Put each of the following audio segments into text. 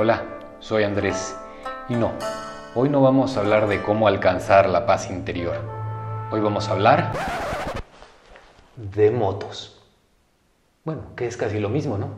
Hola, soy Andrés. Y no, hoy no vamos a hablar de cómo alcanzar la paz interior. Hoy vamos a hablar de motos. Bueno, que es casi lo mismo, ¿no?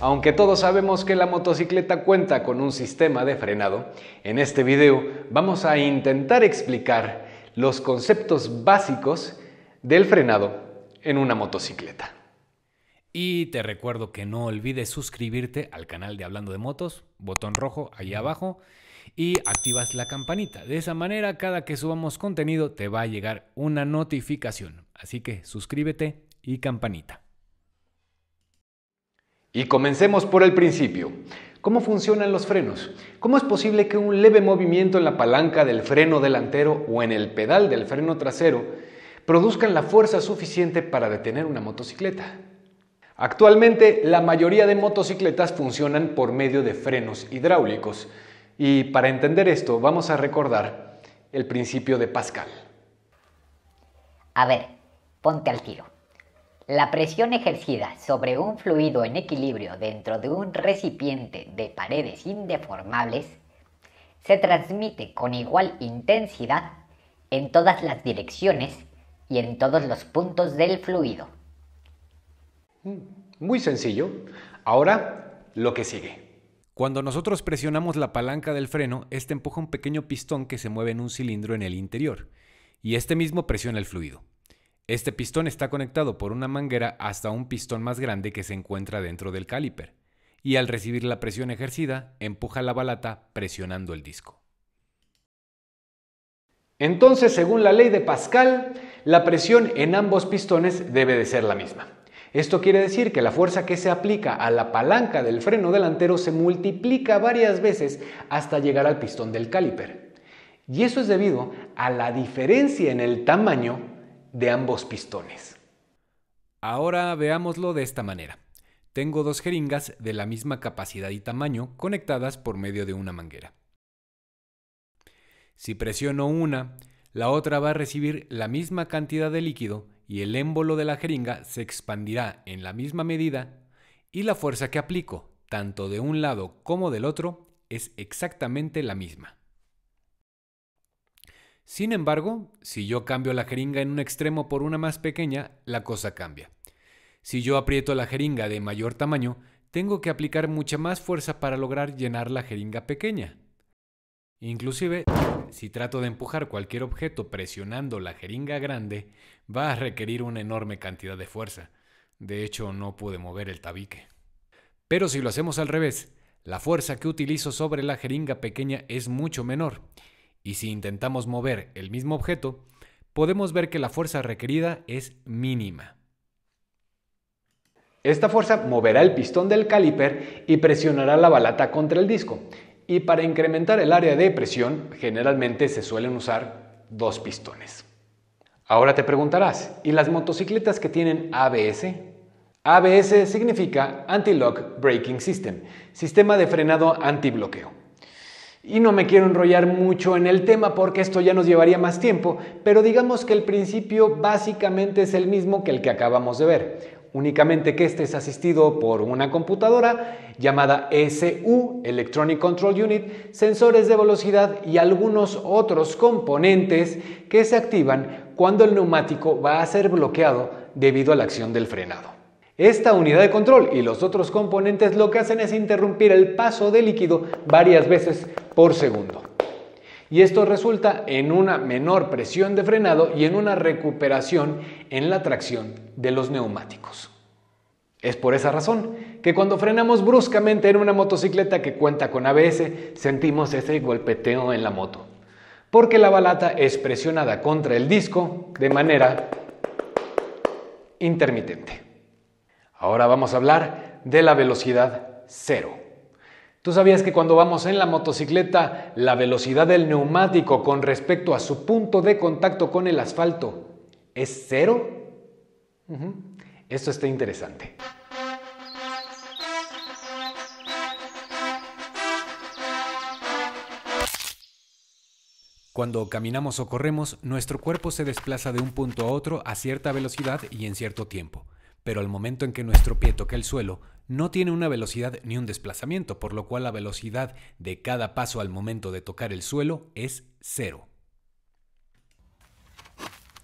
Aunque todos sabemos que la motocicleta cuenta con un sistema de frenado, en este video vamos a intentar explicar los conceptos básicos del frenado en una motocicleta. Y te recuerdo que no olvides suscribirte al canal de Hablando de Motos, botón rojo ahí abajo, y activas la campanita. De esa manera, cada que subamos contenido te va a llegar una notificación. Así que suscríbete y campanita. Y comencemos por el principio. ¿Cómo funcionan los frenos? ¿Cómo es posible que un leve movimiento en la palanca del freno delantero o en el pedal del freno trasero produzcan la fuerza suficiente para detener una motocicleta. Actualmente, la mayoría de motocicletas funcionan por medio de frenos hidráulicos, y para entender esto vamos a recordar el principio de Pascal. A ver, ponte al tiro. La presión ejercida sobre un fluido en equilibrio dentro de un recipiente de paredes indeformables se transmite con igual intensidad en todas las direcciones y en todos los puntos del fluido. Mm, muy sencillo. Ahora, lo que sigue. Cuando nosotros presionamos la palanca del freno, este empuja un pequeño pistón que se mueve en un cilindro en el interior, y este mismo presiona el fluido. Este pistón está conectado por una manguera hasta un pistón más grande que se encuentra dentro del caliper, y al recibir la presión ejercida, empuja la balata presionando el disco. Entonces, según la ley de Pascal, la presión en ambos pistones debe de ser la misma. Esto quiere decir que la fuerza que se aplica a la palanca del freno delantero se multiplica varias veces hasta llegar al pistón del caliper. Y eso es debido a la diferencia en el tamaño de ambos pistones. Ahora veámoslo de esta manera. Tengo dos jeringas de la misma capacidad y tamaño conectadas por medio de una manguera. Si presiono una, la otra va a recibir la misma cantidad de líquido y el émbolo de la jeringa se expandirá en la misma medida y la fuerza que aplico, tanto de un lado como del otro, es exactamente la misma. Sin embargo, si yo cambio la jeringa en un extremo por una más pequeña, la cosa cambia. Si yo aprieto la jeringa de mayor tamaño, tengo que aplicar mucha más fuerza para lograr llenar la jeringa pequeña. Inclusive, si trato de empujar cualquier objeto presionando la jeringa grande, va a requerir una enorme cantidad de fuerza. De hecho, no pude mover el tabique. Pero si lo hacemos al revés, la fuerza que utilizo sobre la jeringa pequeña es mucho menor. Y si intentamos mover el mismo objeto, podemos ver que la fuerza requerida es mínima. Esta fuerza moverá el pistón del caliper y presionará la balata contra el disco y para incrementar el área de presión generalmente se suelen usar dos pistones. Ahora te preguntarás, ¿y las motocicletas que tienen ABS? ABS significa Anti-Lock Braking System, sistema de frenado antibloqueo. Y no me quiero enrollar mucho en el tema porque esto ya nos llevaría más tiempo, pero digamos que el principio básicamente es el mismo que el que acabamos de ver únicamente que este es asistido por una computadora llamada SU, Electronic Control Unit, sensores de velocidad y algunos otros componentes que se activan cuando el neumático va a ser bloqueado debido a la acción del frenado. Esta unidad de control y los otros componentes lo que hacen es interrumpir el paso de líquido varias veces por segundo y esto resulta en una menor presión de frenado y en una recuperación en la tracción de los neumáticos. Es por esa razón que cuando frenamos bruscamente en una motocicleta que cuenta con ABS sentimos ese golpeteo en la moto, porque la balata es presionada contra el disco de manera intermitente. Ahora vamos a hablar de la velocidad cero. ¿Tú sabías que cuando vamos en la motocicleta, la velocidad del neumático con respecto a su punto de contacto con el asfalto es cero? Esto está interesante. Cuando caminamos o corremos, nuestro cuerpo se desplaza de un punto a otro a cierta velocidad y en cierto tiempo pero al momento en que nuestro pie toca el suelo, no tiene una velocidad ni un desplazamiento, por lo cual la velocidad de cada paso al momento de tocar el suelo es cero.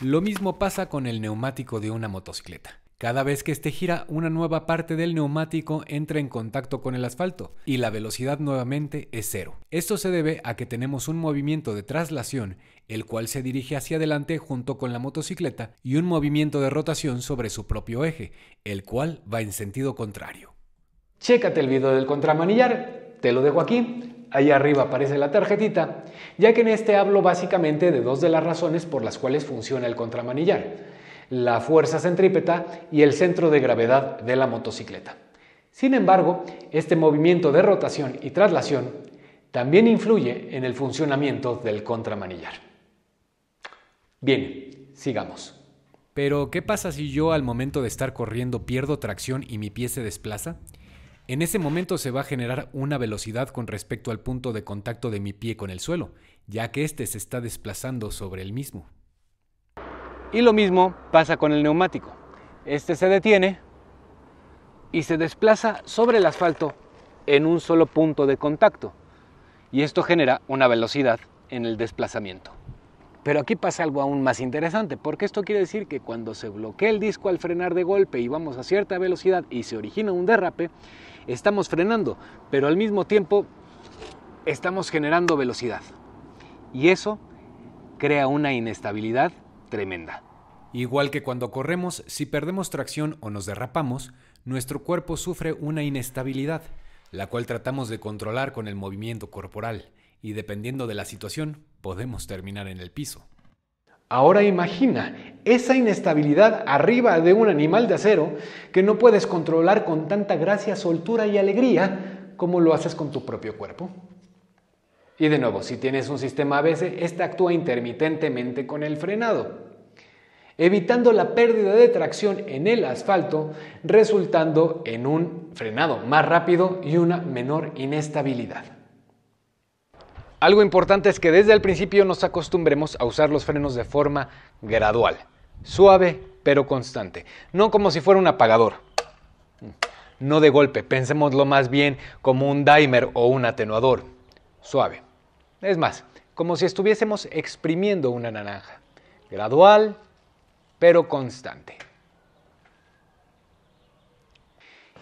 Lo mismo pasa con el neumático de una motocicleta. Cada vez que este gira, una nueva parte del neumático entra en contacto con el asfalto y la velocidad nuevamente es cero. Esto se debe a que tenemos un movimiento de traslación, el cual se dirige hacia adelante junto con la motocicleta, y un movimiento de rotación sobre su propio eje, el cual va en sentido contrario. Chécate el video del contramanillar, te lo dejo aquí, ahí arriba aparece la tarjetita, ya que en este hablo básicamente de dos de las razones por las cuales funciona el contramanillar la fuerza centrípeta y el centro de gravedad de la motocicleta. Sin embargo, este movimiento de rotación y traslación también influye en el funcionamiento del contramanillar. Bien, sigamos. Pero, ¿qué pasa si yo al momento de estar corriendo pierdo tracción y mi pie se desplaza? En ese momento se va a generar una velocidad con respecto al punto de contacto de mi pie con el suelo, ya que éste se está desplazando sobre el mismo. Y lo mismo pasa con el neumático. Este se detiene y se desplaza sobre el asfalto en un solo punto de contacto. Y esto genera una velocidad en el desplazamiento. Pero aquí pasa algo aún más interesante, porque esto quiere decir que cuando se bloquea el disco al frenar de golpe y vamos a cierta velocidad y se origina un derrape, estamos frenando, pero al mismo tiempo estamos generando velocidad. Y eso crea una inestabilidad tremenda. Igual que cuando corremos, si perdemos tracción o nos derrapamos, nuestro cuerpo sufre una inestabilidad, la cual tratamos de controlar con el movimiento corporal, y dependiendo de la situación, podemos terminar en el piso. Ahora imagina esa inestabilidad arriba de un animal de acero que no puedes controlar con tanta gracia, soltura y alegría como lo haces con tu propio cuerpo. Y de nuevo, si tienes un sistema ABS, este actúa intermitentemente con el frenado, evitando la pérdida de tracción en el asfalto, resultando en un frenado más rápido y una menor inestabilidad. Algo importante es que desde el principio nos acostumbremos a usar los frenos de forma gradual, suave pero constante, no como si fuera un apagador, no de golpe, pensémoslo más bien como un dimer o un atenuador, suave. Es más, como si estuviésemos exprimiendo una naranja. Gradual, pero constante.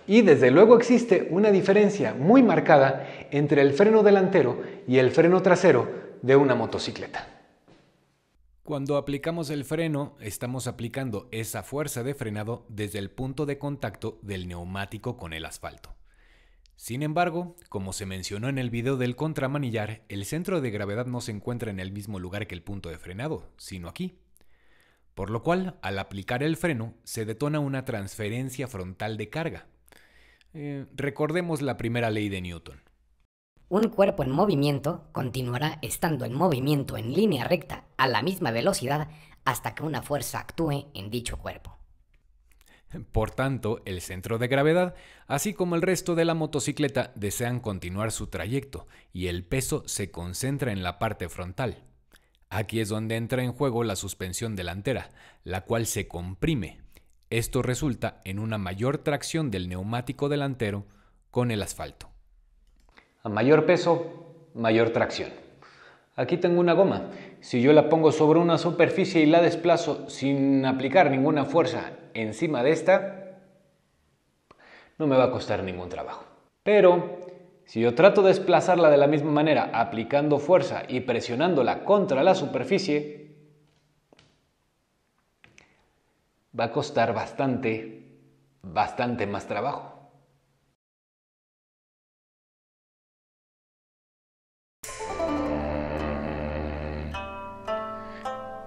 Y desde luego existe una diferencia muy marcada entre el freno delantero y el freno trasero de una motocicleta. Cuando aplicamos el freno, estamos aplicando esa fuerza de frenado desde el punto de contacto del neumático con el asfalto. Sin embargo, como se mencionó en el video del contramanillar, el centro de gravedad no se encuentra en el mismo lugar que el punto de frenado, sino aquí. Por lo cual, al aplicar el freno, se detona una transferencia frontal de carga. Eh, recordemos la primera ley de Newton. Un cuerpo en movimiento continuará estando en movimiento en línea recta a la misma velocidad hasta que una fuerza actúe en dicho cuerpo. Por tanto, el centro de gravedad, así como el resto de la motocicleta, desean continuar su trayecto y el peso se concentra en la parte frontal. Aquí es donde entra en juego la suspensión delantera, la cual se comprime. Esto resulta en una mayor tracción del neumático delantero con el asfalto. A mayor peso, mayor tracción. Aquí tengo una goma. Si yo la pongo sobre una superficie y la desplazo sin aplicar ninguna fuerza encima de esta, no me va a costar ningún trabajo. Pero si yo trato de desplazarla de la misma manera aplicando fuerza y presionándola contra la superficie, va a costar bastante, bastante más trabajo.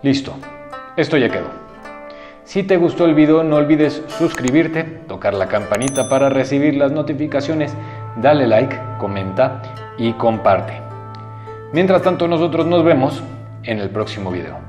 Listo, esto ya quedó. Si te gustó el video no olvides suscribirte, tocar la campanita para recibir las notificaciones, dale like, comenta y comparte. Mientras tanto nosotros nos vemos en el próximo video.